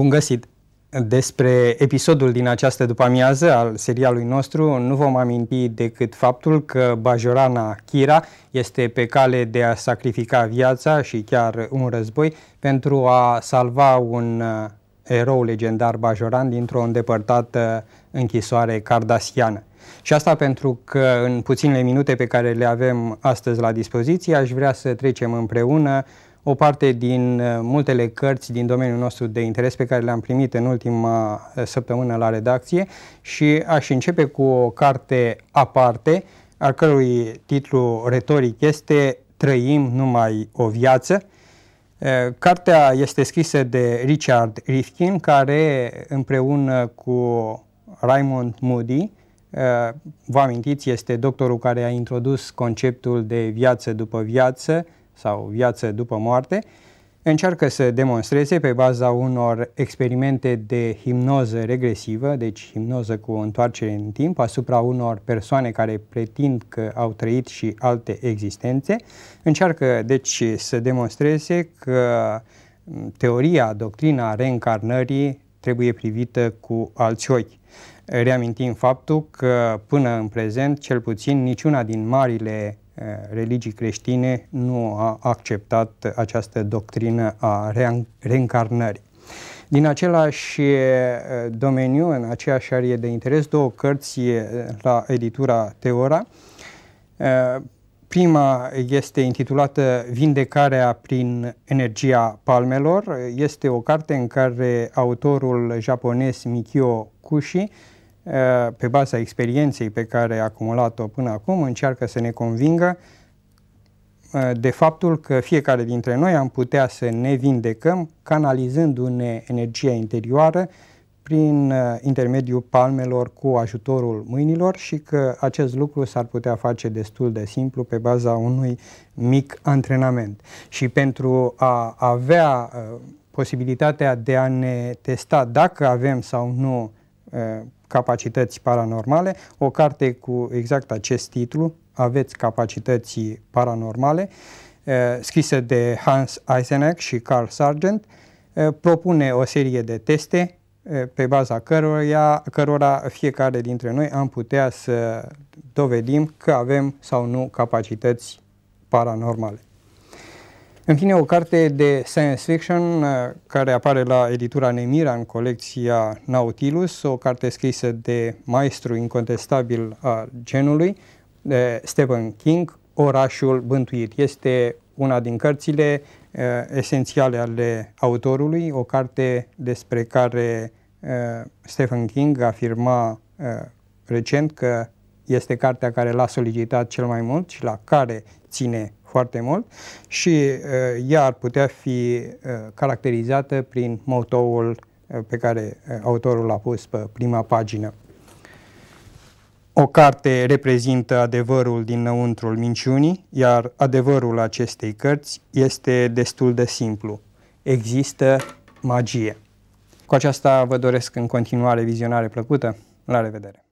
Bun găsit! Despre episodul din această după-amiază al serialului nostru nu vom aminti decât faptul că Bajorana Kira este pe cale de a sacrifica viața și chiar un război pentru a salva un uh, erou legendar Bajoran dintr-o îndepărtată închisoare cardasiană. Și asta pentru că în puținele minute pe care le avem astăzi la dispoziție aș vrea să trecem împreună o parte din uh, multele cărți din domeniul nostru de interes pe care le-am primit în ultima uh, săptămână la redacție și aș începe cu o carte aparte, al cărui titlu retoric este Trăim numai o viață. Uh, cartea este scrisă de Richard Rifkin, care împreună cu Raymond Moody, vă amintiți, este doctorul care a introdus conceptul de viață după viață, sau viață după moarte, încearcă să demonstreze pe baza unor experimente de hipnoză regresivă, deci hipnoză cu întoarcere în timp, asupra unor persoane care pretind că au trăit și alte existențe. Încearcă deci să demonstreze că teoria, doctrina reîncarnării trebuie privită cu alți ochi. Reamintim faptul că până în prezent, cel puțin, niciuna din marile Eh, religii creștine nu a acceptat această doctrină a reîncarnării. Din același eh, domeniu, în aceeași arie de interes, două cărți eh, la editura Teora. Prima este intitulată Vindecarea prin energia palmelor. Este o carte în care autorul japonez Mikio Kushi Eh, pe baza experienței pe care a acumulat-o până acum, încearcă să ne convingă eh, de faptul că fiecare dintre noi am putea să ne vindecăm canalizându-ne energia interioară prin eh, intermediul palmelor cu ajutorul mâinilor și că acest lucru s-ar putea face destul de simplu pe baza unui mic antrenament. Și pentru a avea posibilitatea de a ne testa dacă avem sau nu capacități paranormale, o carte cu exact acest titlu, Aveți capacității paranormale, eh, scrisă de Hans Eisenach și Carl Sargent, eh, propune o serie de teste eh, pe baza cărora, cărora fiecare dintre noi am putea să dovedim că avem sau nu capacități paranormale. În fine, o carte de science fiction uh, care apare la editura Nemira în colecția Nautilus, o carte scrisă de maestru incontestabil a genului, Stephen King, Orașul Bântuit. Este una din cărțile uh, esențiale ale autorului, o carte despre care uh, Stephen King afirma uh, recent că este cartea care l-a solicitat cel mai mult și la care ține foarte mult și uh, ea ar putea fi uh, caracterizată prin motoul uh, pe care uh, autorul l-a pus pe prima pagină. O carte reprezintă adevărul dinăuntrul minciunii, iar adevărul acestei cărți este destul de simplu. Există magie. Cu aceasta vă doresc în continuare vizionare plăcută. La revedere!